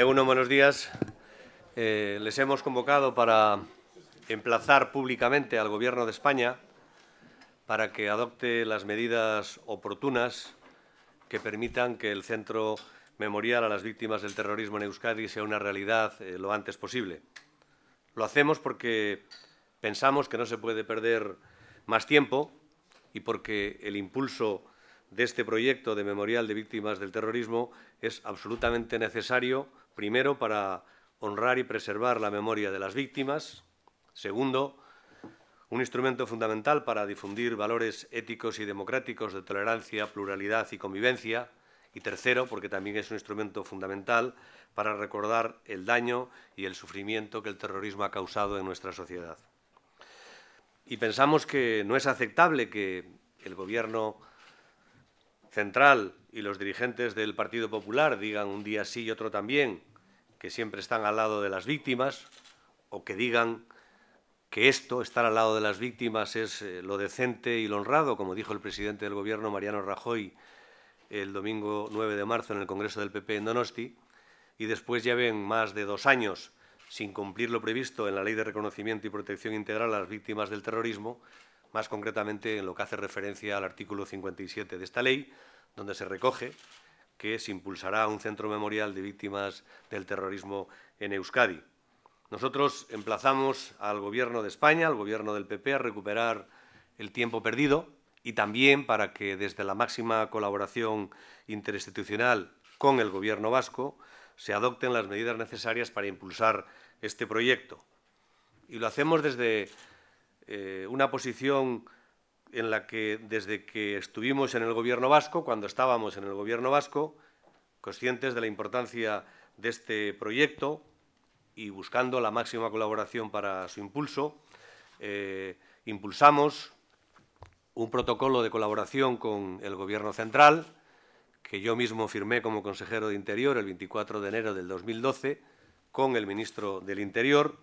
Eh, buenos días. Eh, les hemos convocado para emplazar públicamente al Gobierno de España para que adopte las medidas oportunas que permitan que el Centro Memorial a las Víctimas del Terrorismo en Euskadi sea una realidad eh, lo antes posible. Lo hacemos porque pensamos que no se puede perder más tiempo y porque el impulso de este proyecto de Memorial de Víctimas del Terrorismo es absolutamente necesario Primero, para honrar y preservar la memoria de las víctimas. Segundo, un instrumento fundamental para difundir valores éticos y democráticos de tolerancia, pluralidad y convivencia. Y tercero, porque también es un instrumento fundamental para recordar el daño y el sufrimiento que el terrorismo ha causado en nuestra sociedad. Y pensamos que no es aceptable que el Gobierno central y los dirigentes del Partido Popular digan un día sí y otro también que siempre están al lado de las víctimas o que digan que esto, estar al lado de las víctimas, es eh, lo decente y lo honrado, como dijo el presidente del Gobierno, Mariano Rajoy, el domingo 9 de marzo en el Congreso del PP en Donosti, y después ya ven más de dos años sin cumplir lo previsto en la Ley de Reconocimiento y Protección Integral a las Víctimas del Terrorismo, más concretamente en lo que hace referencia al artículo 57 de esta ley, donde se recoge que se impulsará un centro memorial de víctimas del terrorismo en Euskadi. Nosotros emplazamos al Gobierno de España, al Gobierno del PP, a recuperar el tiempo perdido y también para que desde la máxima colaboración interinstitucional con el Gobierno vasco se adopten las medidas necesarias para impulsar este proyecto. Y lo hacemos desde eh, una posición en la que desde que estuvimos en el gobierno vasco, cuando estábamos en el gobierno vasco, conscientes de la importancia de este proyecto y buscando la máxima colaboración para su impulso, eh, impulsamos un protocolo de colaboración con el Gobierno central, que yo mismo firmé como consejero de Interior el 24 de enero del 2012 con el ministro del Interior,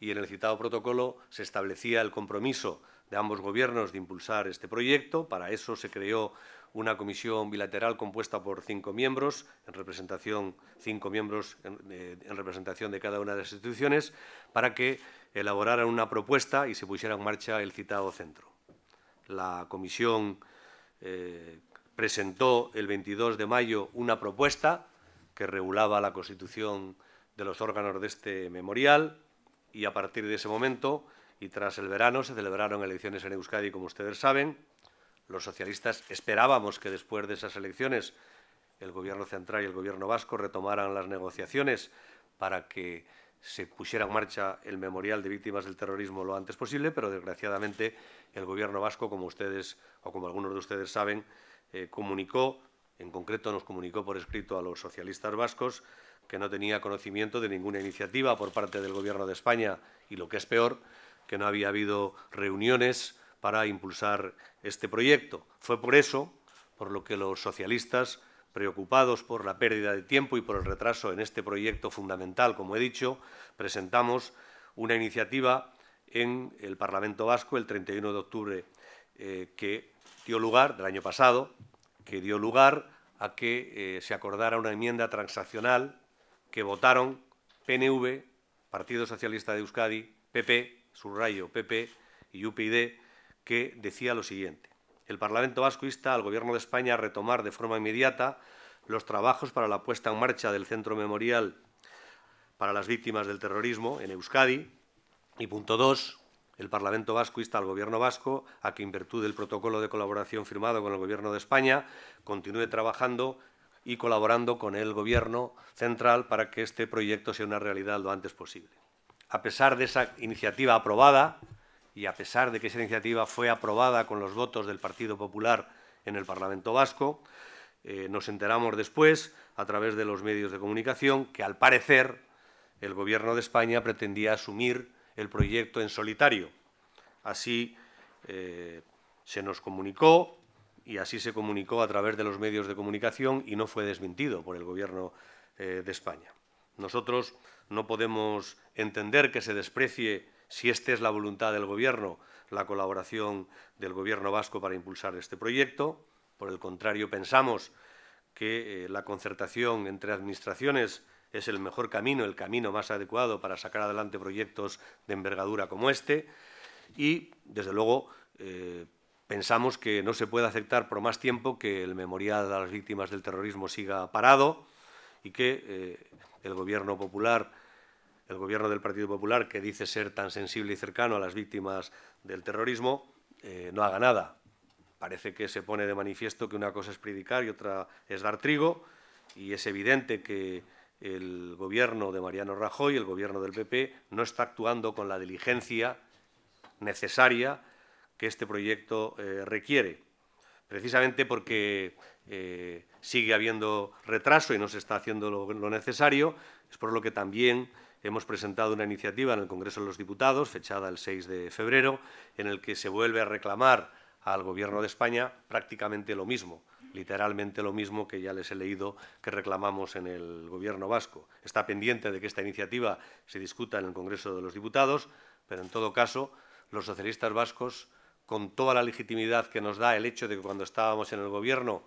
y en el citado protocolo se establecía el compromiso de ambos gobiernos de impulsar este proyecto. Para eso se creó una comisión bilateral compuesta por cinco miembros, en representación, cinco miembros en, representación de cada una de las instituciones, para que elaboraran una propuesta y se pusiera en marcha el citado centro. La comisión eh, presentó el 22 de mayo una propuesta que regulaba la constitución de los órganos de este memorial y a partir de ese momento y tras el verano se celebraron elecciones en Euskadi, como ustedes saben. Los socialistas esperábamos que después de esas elecciones el Gobierno central y el Gobierno vasco retomaran las negociaciones para que se pusiera en marcha el memorial de víctimas del terrorismo lo antes posible, pero desgraciadamente el Gobierno vasco, como ustedes o como algunos de ustedes saben, eh, comunicó, en concreto nos comunicó por escrito a los socialistas vascos, que no tenía conocimiento de ninguna iniciativa por parte del Gobierno de España y, lo que es peor, que no había habido reuniones para impulsar este proyecto. Fue por eso por lo que los socialistas, preocupados por la pérdida de tiempo y por el retraso en este proyecto fundamental, como he dicho, presentamos una iniciativa en el Parlamento Vasco el 31 de octubre eh, que dio lugar, del año pasado, que dio lugar a que eh, se acordara una enmienda transaccional que votaron PNV, Partido Socialista de Euskadi, PP subrayo PP y UPyD, que decía lo siguiente. El Parlamento Vasco insta al Gobierno de España a retomar de forma inmediata los trabajos para la puesta en marcha del Centro Memorial para las Víctimas del Terrorismo en Euskadi. Y punto dos, el Parlamento Vasco insta al Gobierno Vasco a que, en virtud del protocolo de colaboración firmado con el Gobierno de España, continúe trabajando y colaborando con el Gobierno central para que este proyecto sea una realidad lo antes posible a pesar de esa iniciativa aprobada y a pesar de que esa iniciativa fue aprobada con los votos del Partido Popular en el Parlamento Vasco, eh, nos enteramos después, a través de los medios de comunicación, que al parecer el Gobierno de España pretendía asumir el proyecto en solitario. Así eh, se nos comunicó y así se comunicó a través de los medios de comunicación y no fue desmentido por el Gobierno eh, de España. Nosotros no podemos entender que se desprecie, si esta es la voluntad del Gobierno, la colaboración del Gobierno vasco para impulsar este proyecto. Por el contrario, pensamos que eh, la concertación entre administraciones es el mejor camino, el camino más adecuado para sacar adelante proyectos de envergadura como este. Y, desde luego, eh, pensamos que no se puede aceptar por más tiempo que el memorial a las víctimas del terrorismo siga parado y que eh, el gobierno popular, el gobierno del Partido Popular, que dice ser tan sensible y cercano a las víctimas del terrorismo, eh, no haga nada. Parece que se pone de manifiesto que una cosa es predicar y otra es dar trigo, y es evidente que el gobierno de Mariano Rajoy, el gobierno del PP, no está actuando con la diligencia necesaria que este proyecto eh, requiere, precisamente porque eh, sigue habiendo retraso y no se está haciendo lo, lo necesario. Es por lo que también hemos presentado una iniciativa en el Congreso de los Diputados, fechada el 6 de febrero, en el que se vuelve a reclamar al Gobierno de España prácticamente lo mismo, literalmente lo mismo que ya les he leído que reclamamos en el Gobierno vasco. Está pendiente de que esta iniciativa se discuta en el Congreso de los Diputados, pero en todo caso los socialistas vascos, con toda la legitimidad que nos da el hecho de que cuando estábamos en el Gobierno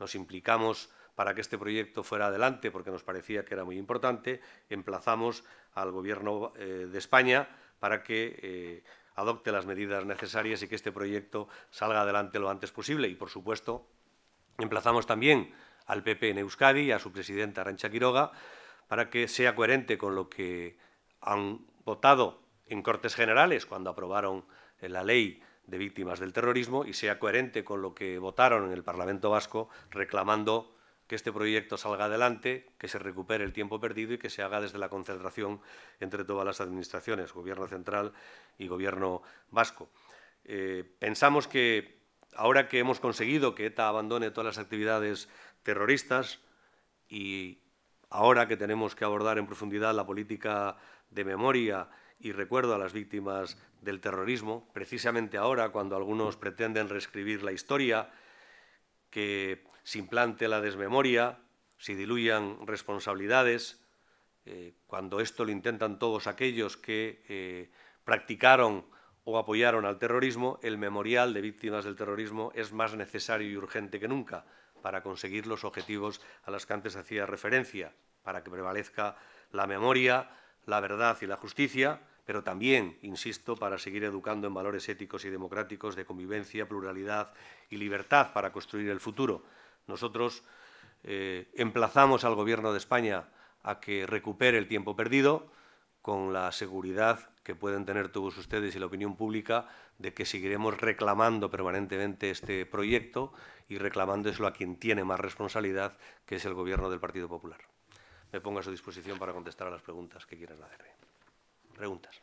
nos implicamos para que este proyecto fuera adelante porque nos parecía que era muy importante, emplazamos al Gobierno eh, de España para que eh, adopte las medidas necesarias y que este proyecto salga adelante lo antes posible. Y, por supuesto, emplazamos también al PP en Euskadi y a su presidenta Arancha Quiroga para que sea coherente con lo que han votado en Cortes Generales cuando aprobaron eh, la ley de víctimas del terrorismo y sea coherente con lo que votaron en el Parlamento Vasco reclamando que este proyecto salga adelante, que se recupere el tiempo perdido y que se haga desde la concentración entre todas las administraciones, Gobierno central y Gobierno vasco. Eh, pensamos que ahora que hemos conseguido que ETA abandone todas las actividades terroristas y ahora que tenemos que abordar en profundidad la política de memoria y recuerdo a las víctimas del terrorismo, precisamente ahora cuando algunos pretenden reescribir la historia, que se implante la desmemoria, se diluyan responsabilidades, eh, cuando esto lo intentan todos aquellos que eh, practicaron o apoyaron al terrorismo, el memorial de víctimas del terrorismo es más necesario y urgente que nunca para conseguir los objetivos a los que antes hacía referencia, para que prevalezca la memoria, la verdad y la justicia, pero también, insisto, para seguir educando en valores éticos y democráticos de convivencia, pluralidad y libertad para construir el futuro. Nosotros eh, emplazamos al Gobierno de España a que recupere el tiempo perdido con la seguridad que pueden tener todos ustedes y la opinión pública de que seguiremos reclamando permanentemente este proyecto y reclamándoselo a quien tiene más responsabilidad, que es el Gobierno del Partido Popular. Me pongo a su disposición para contestar a las preguntas que quieran hacerme. Preguntas.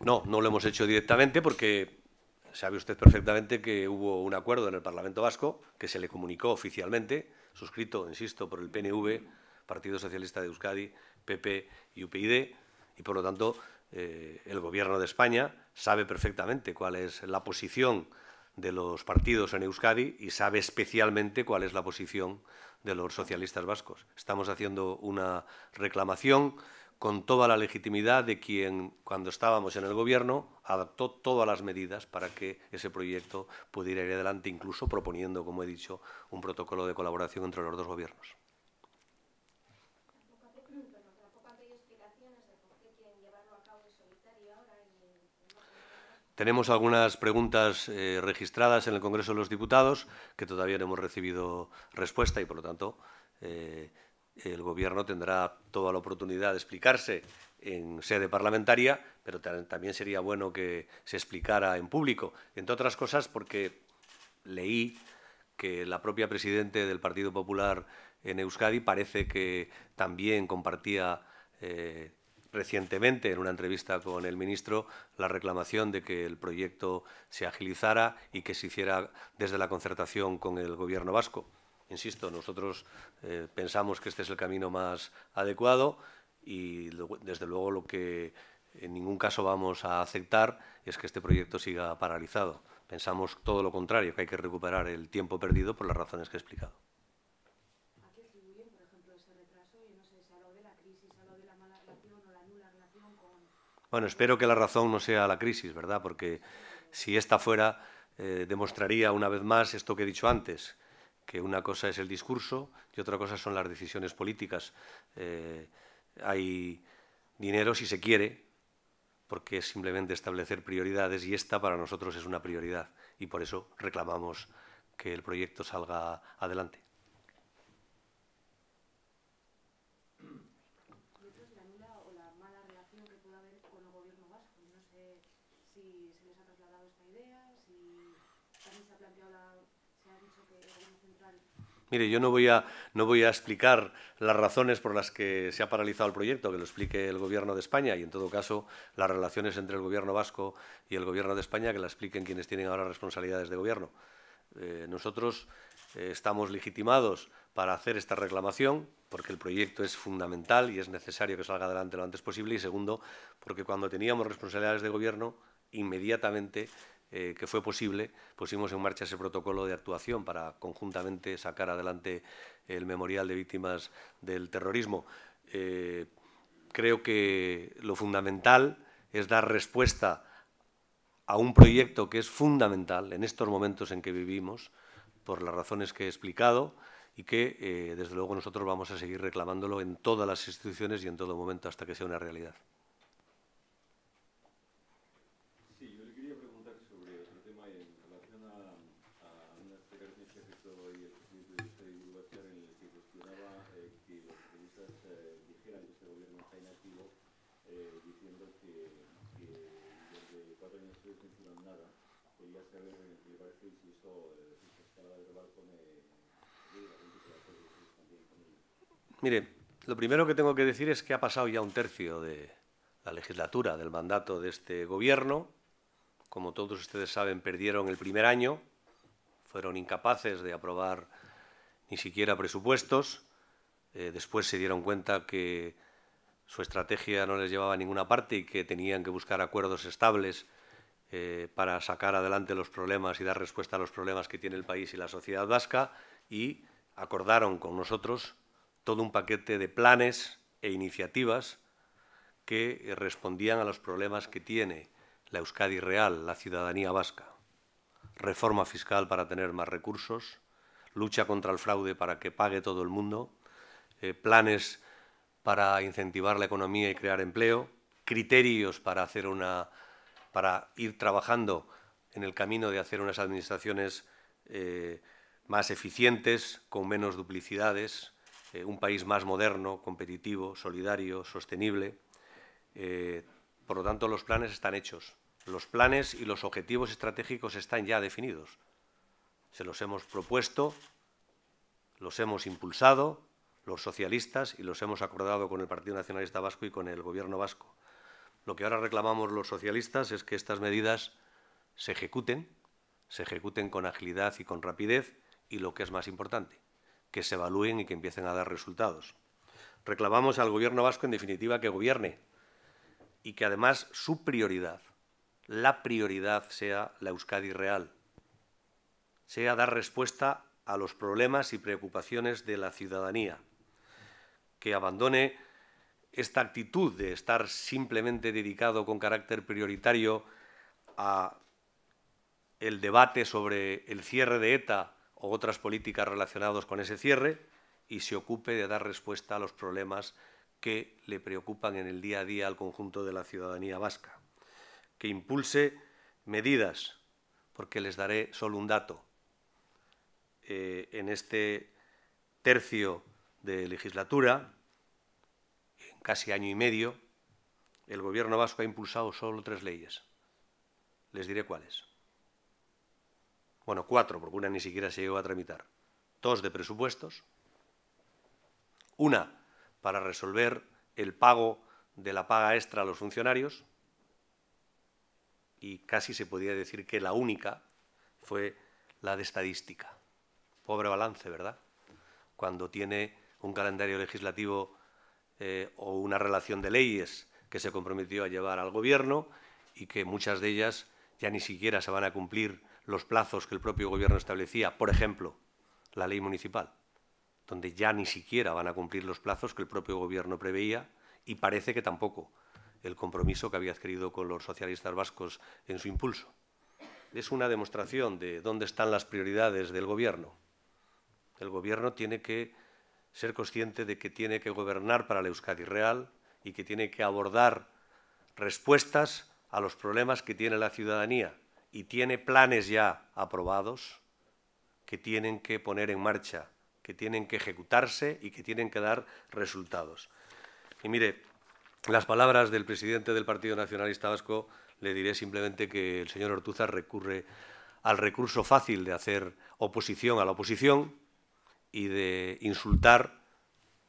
No, no lo hemos hecho directamente porque sabe usted perfectamente que hubo un acuerdo en el Parlamento Vasco que se le comunicó oficialmente, suscrito, insisto, por el PNV, Partido Socialista de Euskadi, PP y UPyD, y por lo tanto eh, el Gobierno de España sabe perfectamente cuál es la posición de los partidos en Euskadi y sabe especialmente cuál es la posición de los socialistas vascos. Estamos haciendo una reclamación con toda la legitimidad de quien, cuando estábamos en el Gobierno, adaptó todas las medidas para que ese proyecto pudiera ir adelante, incluso proponiendo, como he dicho, un protocolo de colaboración entre los dos gobiernos. Tenemos algunas preguntas eh, registradas en el Congreso de los Diputados que todavía no hemos recibido respuesta y, por lo tanto, eh, el Gobierno tendrá toda la oportunidad de explicarse en sede parlamentaria, pero también sería bueno que se explicara en público, entre otras cosas porque leí que la propia presidente del Partido Popular en Euskadi parece que también compartía eh, recientemente en una entrevista con el ministro la reclamación de que el proyecto se agilizara y que se hiciera desde la concertación con el gobierno vasco. Insisto, nosotros eh, pensamos que este es el camino más adecuado y desde luego lo que en ningún caso vamos a aceptar es que este proyecto siga paralizado. Pensamos todo lo contrario, que hay que recuperar el tiempo perdido por las razones que he explicado. Bueno, espero que la razón no sea la crisis, ¿verdad? Porque si esta fuera, eh, demostraría una vez más esto que he dicho antes, que una cosa es el discurso y otra cosa son las decisiones políticas. Eh, hay dinero si se quiere, porque es simplemente establecer prioridades y esta para nosotros es una prioridad y por eso reclamamos que el proyecto salga adelante. Mire, yo no voy, a, no voy a explicar las razones por las que se ha paralizado el proyecto, que lo explique el Gobierno de España y, en todo caso, las relaciones entre el Gobierno vasco y el Gobierno de España, que la expliquen quienes tienen ahora responsabilidades de Gobierno. Eh, nosotros eh, estamos legitimados para hacer esta reclamación, porque el proyecto es fundamental y es necesario que salga adelante lo antes posible, y segundo, porque cuando teníamos responsabilidades de Gobierno, inmediatamente eh, que fue posible, pusimos en marcha ese protocolo de actuación para conjuntamente sacar adelante el memorial de víctimas del terrorismo. Eh, creo que lo fundamental es dar respuesta a un proyecto que es fundamental en estos momentos en que vivimos, por las razones que he explicado, y que, eh, desde luego, nosotros vamos a seguir reclamándolo en todas las instituciones y en todo momento hasta que sea una realidad. Este Mire, lo primero que tengo que decir es que ha pasado ya un tercio de la legislatura, del mandato de este gobierno. Como todos ustedes saben, perdieron el primer año fueron incapaces de aprobar ni siquiera presupuestos. Eh, después se dieron cuenta que su estrategia no les llevaba a ninguna parte y que tenían que buscar acuerdos estables eh, para sacar adelante los problemas y dar respuesta a los problemas que tiene el país y la sociedad vasca y acordaron con nosotros todo un paquete de planes e iniciativas que respondían a los problemas que tiene la Euskadi real, la ciudadanía vasca reforma fiscal para tener más recursos, lucha contra el fraude para que pague todo el mundo, eh, planes para incentivar la economía y crear empleo, criterios para, hacer una, para ir trabajando en el camino de hacer unas administraciones eh, más eficientes, con menos duplicidades, eh, un país más moderno, competitivo, solidario, sostenible. por lo tanto, los planes están hechos. Los planes y los objetivos estratégicos están ya definidos. Se los hemos propuesto, los hemos impulsado, los socialistas, y los hemos acordado con el Partido Nacionalista Vasco y con el Gobierno Vasco. Lo que ahora reclamamos los socialistas es que estas medidas se ejecuten, se ejecuten con agilidad y con rapidez, y lo que es más importante, que se evalúen y que empiecen a dar resultados. Reclamamos al Gobierno vasco, en definitiva, que gobierne y que además su prioridad la prioridad sea la Euskadi real, sea dar respuesta a los problemas y preocupaciones de la ciudadanía, que abandone esta actitud de estar simplemente dedicado con carácter prioritario a el debate sobre el cierre de ETA o otras políticas relacionadas con ese cierre y se ocupe de dar respuesta a los problemas que le preocupan en el día a día al conjunto de la ciudadanía vasca que impulse medidas, porque les daré solo un dato. Eh, en este tercio de legislatura, en casi año y medio, el Gobierno vasco ha impulsado solo tres leyes. Les diré cuáles. Bueno, cuatro, porque una ni siquiera se llegó a tramitar. Dos de presupuestos. Una para resolver el pago de la paga extra a los funcionarios, y casi se podría decir que la única fue la de estadística. Pobre balance, ¿verdad? Cuando tiene un calendario legislativo eh, o una relación de leyes que se comprometió a llevar al Gobierno y que muchas de ellas ya ni siquiera se van a cumplir los plazos que el propio Gobierno establecía. Por ejemplo, la ley municipal, donde ya ni siquiera van a cumplir los plazos que el propio Gobierno preveía y parece que tampoco el compromiso que había adquirido con los socialistas vascos en su impulso. Es una demostración de dónde están las prioridades del Gobierno. El Gobierno tiene que ser consciente de que tiene que gobernar para la Euskadi real y que tiene que abordar respuestas a los problemas que tiene la ciudadanía y tiene planes ya aprobados que tienen que poner en marcha, que tienen que ejecutarse y que tienen que dar resultados. Y mire, las palabras del presidente del Partido Nacionalista Vasco, le diré simplemente que el señor Ortuzar recurre al recurso fácil de hacer oposición a la oposición y de insultar,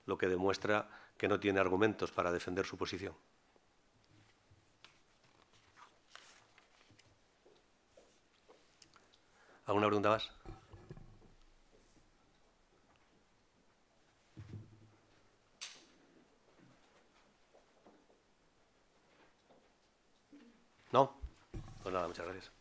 lo que demuestra que no tiene argumentos para defender su posición. ¿Alguna pregunta más? Pues nada, muchas gracias.